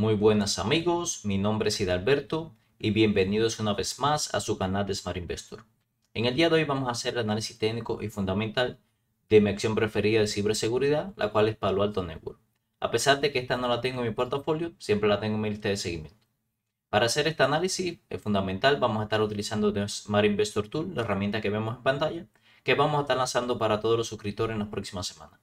Muy buenas amigos, mi nombre es Hidalberto y bienvenidos una vez más a su canal de Smart Investor. En el día de hoy vamos a hacer el análisis técnico y fundamental de mi acción preferida de ciberseguridad, la cual es Palo Alto Network. A pesar de que esta no la tengo en mi portafolio, siempre la tengo en mi lista de seguimiento. Para hacer este análisis es fundamental, vamos a estar utilizando Smart Investor Tool, la herramienta que vemos en pantalla, que vamos a estar lanzando para todos los suscriptores en las próximas semanas.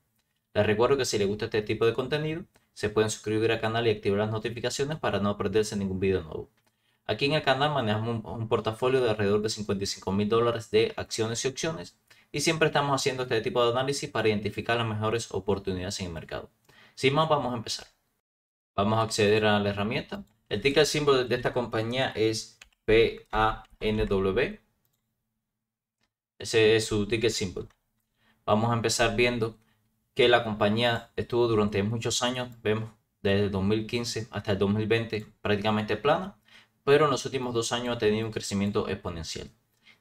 Les recuerdo que si les gusta este tipo de contenido, se pueden suscribir al canal y activar las notificaciones para no perderse ningún video nuevo. Aquí en el canal manejamos un, portafolio de alrededor de 55 mil dólares de acciones y opciones y siempre estamos haciendo este tipo de análisis para identificar las mejores oportunidades en el mercado. Sin más, vamos a empezar. Vamos a acceder a la herramienta. El ticket símbolo de esta compañía es PANW. Ese es su ticket símbolo. Vamos a empezar viendo que la compañía estuvo durante muchos años, vemos desde 2015 hasta el 2020 prácticamente plana, pero en los últimos dos años ha tenido un crecimiento exponencial.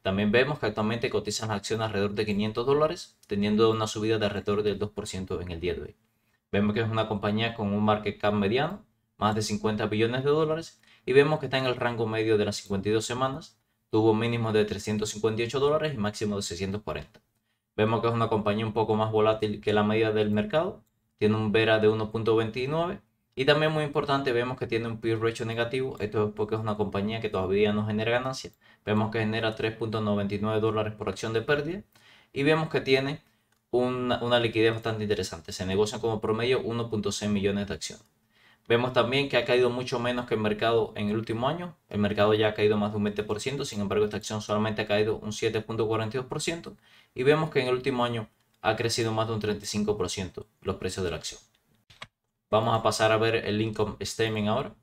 También vemos que actualmente cotizan las acciones alrededor de 500 dólares, teniendo una subida de alrededor del 2% en el día de hoy. Vemos que es una compañía con un market cap mediano, más de 50 billones de dólares, y vemos que está en el rango medio de las 52 semanas, tuvo mínimo de 358 dólares y máximo de 640. Vemos que es una compañía un poco más volátil que la media del mercado. Tiene un Vera de 1.29. Y también muy importante, vemos que tiene un peer ratio negativo. Esto es porque es una compañía que todavía no genera ganancias. Vemos que genera 3.99 dólares por acción de pérdida. Y vemos que tiene una, una liquidez bastante interesante. Se negocian como promedio 1.6 millones de acciones. Vemos también que ha caído mucho menos que el mercado en el último año. El mercado ya ha caído más de un 20%, sin embargo esta acción solamente ha caído un 7.42% y vemos que en el último año ha crecido más de un 35% los precios de la acción. Vamos a pasar a ver el income statement ahora.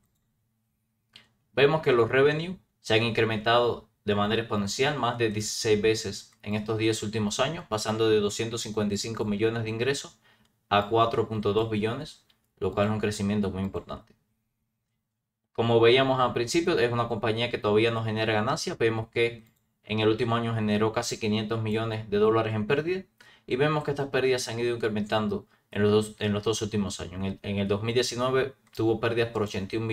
Vemos que los Revenues se han incrementado de manera exponencial más de 16 veces en estos 10 últimos años, pasando de 255 millones de ingresos a 4.2 billones lo cual es un crecimiento muy importante. Como veíamos al principio, es una compañía que todavía no genera ganancias. Vemos que en el último año generó casi 500 millones de dólares en pérdidas y vemos que estas pérdidas se han ido incrementando en los dos, últimos años. En el, 2019 tuvo pérdidas por 81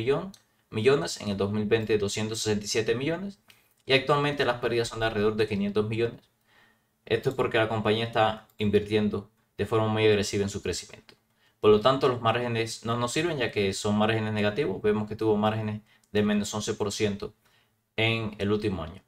millones, en el 2020 267 millones y actualmente las pérdidas son de alrededor de 500 millones. Esto es porque la compañía está invirtiendo de forma muy agresiva en su crecimiento. Por lo tanto, los márgenes no nos sirven ya que son márgenes negativos. Vemos que tuvo márgenes de menos 11% en el último año.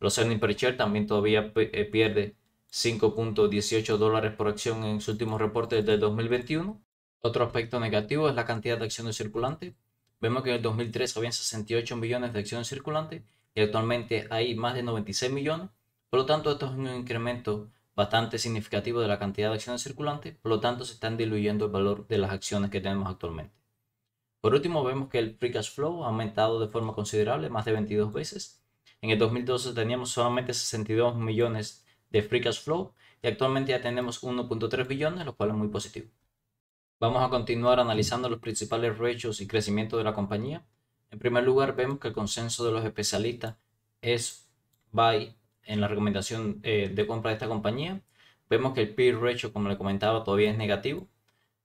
Los earnings per share también todavía eh, pierde 5.18 dólares por acción en su último reporte del 2021. Otro aspecto negativo es la cantidad de acciones circulantes. Vemos que en el 2003 habían 68 millones de acciones circulantes y actualmente hay más de 96 millones. Por lo tanto, esto es un incremento bastante significativo de la cantidad de acciones circulantes, por lo tanto se están diluyendo el valor de las acciones que tenemos actualmente. Por último, vemos que el free cash flow ha aumentado de forma considerable, más de 22 veces. En el 2012 teníamos solamente 62 millones de free cash flow y actualmente ya tenemos 1.3 billones, lo cual es muy positivo. Vamos a continuar analizando los principales retos y crecimiento de la compañía. En primer lugar, vemos que el consenso de los especialistas es buy en la recomendación eh, de compra de esta compañía. Vemos que el peer ratio, como le comentaba, todavía es negativo,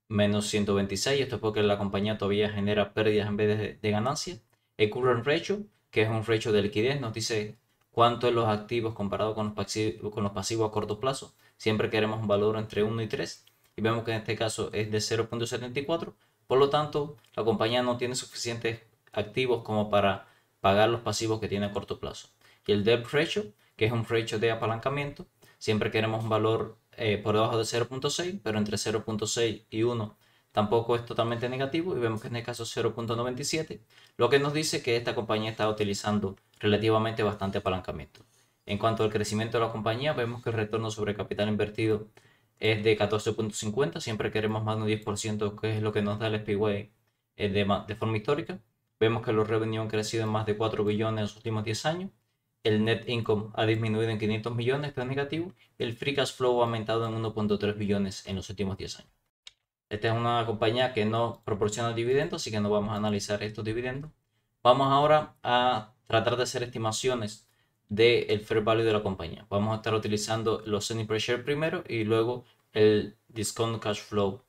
menos 126. Esto es porque la compañía todavía genera pérdidas en vez de, ganancia. ganancias. El current ratio, que es un ratio de liquidez, nos dice cuánto es los activos comparado con los, con los pasivos a corto plazo. Siempre queremos un valor entre 1 y 3 y vemos que en este caso es de 0.74. Por lo tanto, la compañía no tiene suficientes activos como para pagar los pasivos que tiene a corto plazo y el Debt Ratio, que es un ratio de apalancamiento. Siempre queremos un valor eh, por debajo de 0.6, pero entre 0.6 y 1 tampoco es totalmente negativo y vemos que en el este caso 0.97, lo que nos dice que esta compañía está utilizando relativamente bastante apalancamiento. En cuanto al crecimiento de la compañía, vemos que el retorno sobre capital invertido es de 14.50, siempre queremos más de un 10%, que es lo que nos da el SPY eh, de, forma histórica. Vemos que los revenues han crecido en más de 4 billones en los últimos 10 años el net income ha disminuido en 500 millones, que negativo, el free cash flow ha aumentado en 1.3 billones en los últimos 10 años. Esta es una compañía que no proporciona dividendos, así que no vamos a analizar estos dividendos. Vamos ahora a tratar de hacer estimaciones del fair value de la compañía. Vamos a estar utilizando los earnings pressure primero y luego el discount cash flow.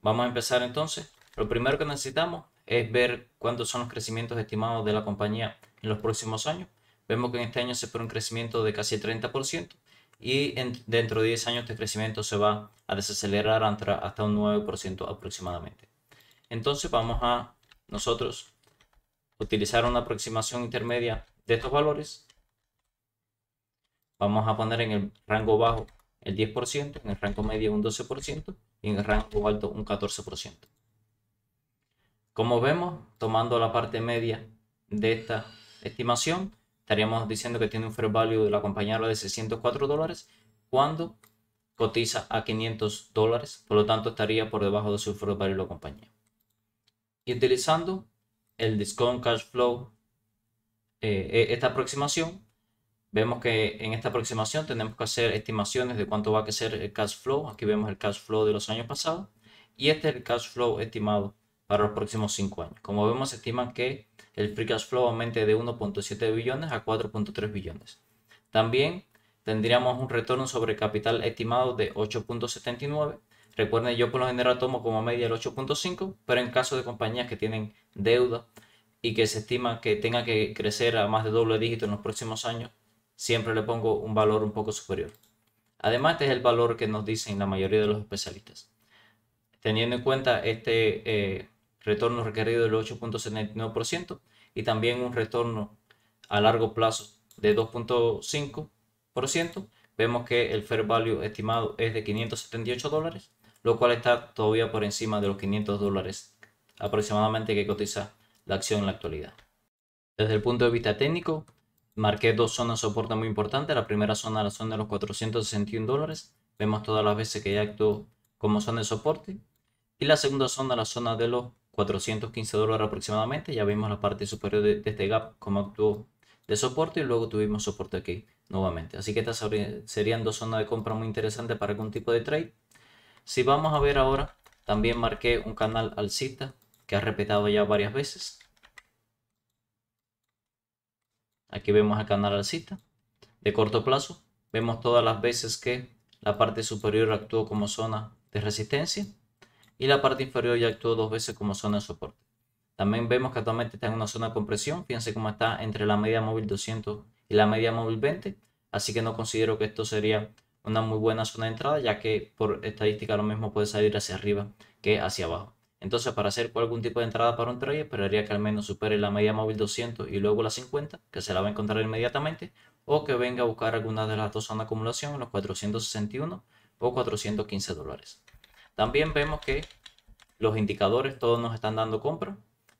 Vamos a empezar entonces. Lo primero que necesitamos es ver cuántos son los crecimientos estimados de la compañía en los próximos años Vemos que en este año se espera un crecimiento de casi 30% y dentro de 10 años este crecimiento se va a desacelerar hasta un 9% aproximadamente. Entonces vamos a nosotros utilizar una aproximación intermedia de estos valores. Vamos a poner en el rango bajo el 10%, en el rango medio un 12% y en el rango alto un 14%. Como vemos, tomando la parte media de esta estimación, estaríamos diciendo que tiene un fair value de la compañía de 604 dólares cuando cotiza a 500 dólares, por lo tanto estaría por debajo de su fair value de la compañía. Y utilizando el discount cash flow, eh, e, esta aproximación, vemos que en esta aproximación tenemos que hacer estimaciones de cuánto va a crecer el cash flow. Aquí vemos el cash flow de los años pasados y este es el cash flow estimado para los próximos 5 años. Como vemos, estiman que el free cash flow aumente de 1.7 billones a 4.3 billones. También tendríamos un retorno sobre capital estimado de 8.79. Recuerden, yo por lo general tomo como media el 8.5, pero en caso de compañías que tienen deuda y que se estima que tenga que crecer a más de doble dígito en los próximos años, siempre le pongo un valor un poco superior. Además, este es el valor que nos dicen la mayoría de los especialistas. Teniendo en cuenta este eh, retorno requerido del 8.79%, y también un retorno a largo plazo de 2.5%, vemos que el fair value estimado es de 578 dólares, lo cual está todavía por encima de los 500 dólares aproximadamente que cotiza la acción en la actualidad. Desde el punto de vista técnico, marqué dos zonas de soporte muy importantes. La primera zona, la zona de los 461 dólares. Vemos todas las veces que ya actuó como zona de soporte. Y la segunda zona, la zona de los 415 dólares aproximadamente. Ya vimos la parte superior de, este gap, como actuó de soporte y luego tuvimos soporte aquí nuevamente. Así que estas serían dos zonas de compra muy interesantes para algún tipo de trade. Si vamos a ver ahora, también marqué un canal alcista que ha repetido ya varias veces. Aquí vemos el canal alcista de corto plazo. Vemos todas las veces que la parte superior actuó como zona de resistencia y la parte inferior ya actuó dos veces como zona de soporte. También vemos que actualmente está en una zona de compresión, fíjense cómo está entre la media móvil 200 y la media móvil 20, así que no considero que esto sería una muy buena zona de entrada, ya que por estadística lo mismo puede salir hacia arriba que hacia abajo. Entonces, para hacer algún tipo de entrada para un trade, esperaría que al menos supere la media móvil 200 y luego la 50, que se la va a encontrar inmediatamente, o que venga a buscar alguna de las dos zonas de acumulación, los 461 o 415 dólares. También vemos que los indicadores todos nos están dando compra,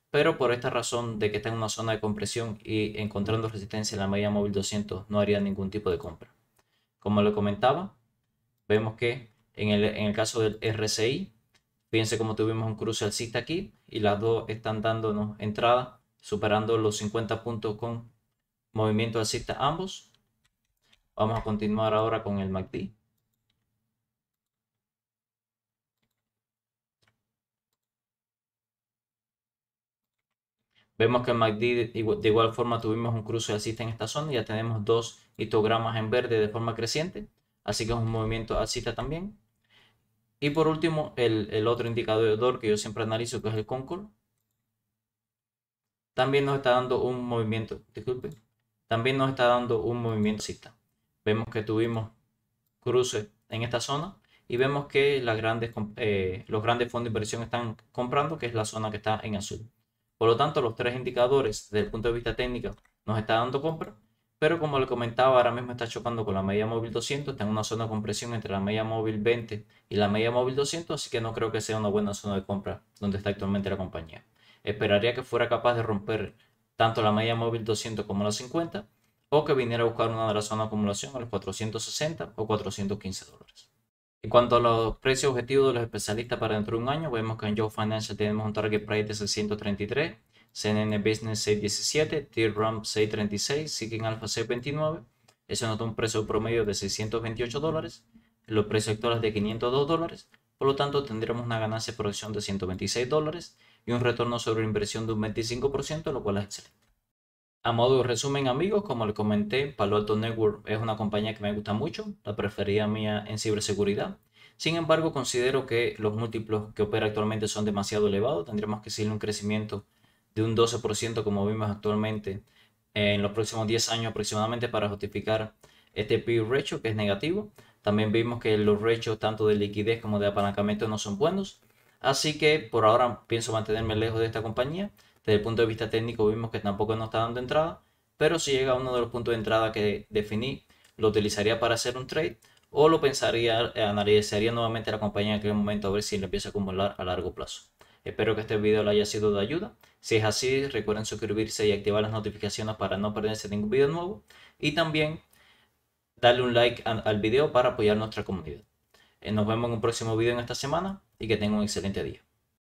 pero por esta razón de que está en una zona de compresión y encontrando resistencia en la media móvil 200 no haría ningún tipo de compra. Como lo comentaba, vemos que en el, caso del RCI, fíjense cómo tuvimos un cruce alcista aquí y las dos están dándonos entrada, superando los 50 puntos con movimiento alcista ambos. Vamos a continuar ahora con el MACD. Vemos que en MACD de igual forma tuvimos un cruce asista en esta zona, ya tenemos dos histogramas en verde de forma creciente, así que es un movimiento alcista también. Y por último, el, otro indicador que yo siempre analizo, que es el Concord, también nos está dando un movimiento, disculpe, también nos está dando un movimiento alcista. Vemos que tuvimos cruce en esta zona y vemos que las grandes, eh, los grandes fondos de inversión están comprando, que es la zona que está en azul. Por lo tanto, los tres indicadores desde el punto de vista técnico nos está dando compra, pero como le comentaba, ahora mismo está chocando con la media móvil 200, está en una zona de compresión entre la media móvil 20 y la media móvil 200, así que no creo que sea una buena zona de compra donde está actualmente la compañía. Esperaría que fuera capaz de romper tanto la media móvil 200 como la 50, o que viniera a buscar una de las zonas de acumulación a los 460 o 415 dólares. En cuanto a los precios objetivos de los especialistas para dentro de un año, vemos que en Joe Financial tenemos un target price de 633, CNN Business 617, Tier Ramp 636, Seeking Alpha 629. Eso nos da un precio promedio de 628 dólares. Los precios actuales de 502 dólares. Por lo tanto, tendremos una ganancia de producción de 126 dólares y un retorno sobre inversión de un 25%, lo cual es excelente. A modo de resumen, amigos, como les comenté, Palo Alto Network es una compañía que me gusta mucho, la preferida mía en ciberseguridad. Sin embargo, considero que los múltiplos que opera actualmente son demasiado elevados. tendríamos que decirle un crecimiento de un 12% como vimos actualmente en los próximos 10 años aproximadamente para justificar este PIB ratio que es negativo. También vimos que los ratios tanto de liquidez como de apalancamiento no son buenos. Así que por ahora pienso mantenerme lejos de esta compañía desde el punto de vista técnico vimos que tampoco nos está dando entrada, pero si llega a uno de los puntos de entrada que definí, lo utilizaría para hacer un trade o lo pensaría, eh, analizaría nuevamente la compañía en aquel momento a ver si le empieza a acumular a largo plazo. Espero que este video le haya sido de ayuda. Si es así, recuerden suscribirse y activar las notificaciones para no perderse ningún video nuevo. Y también darle un like al video para apoyar nuestra comunidad. Eh, nos vemos en un próximo video en esta semana y que tengan un excelente día.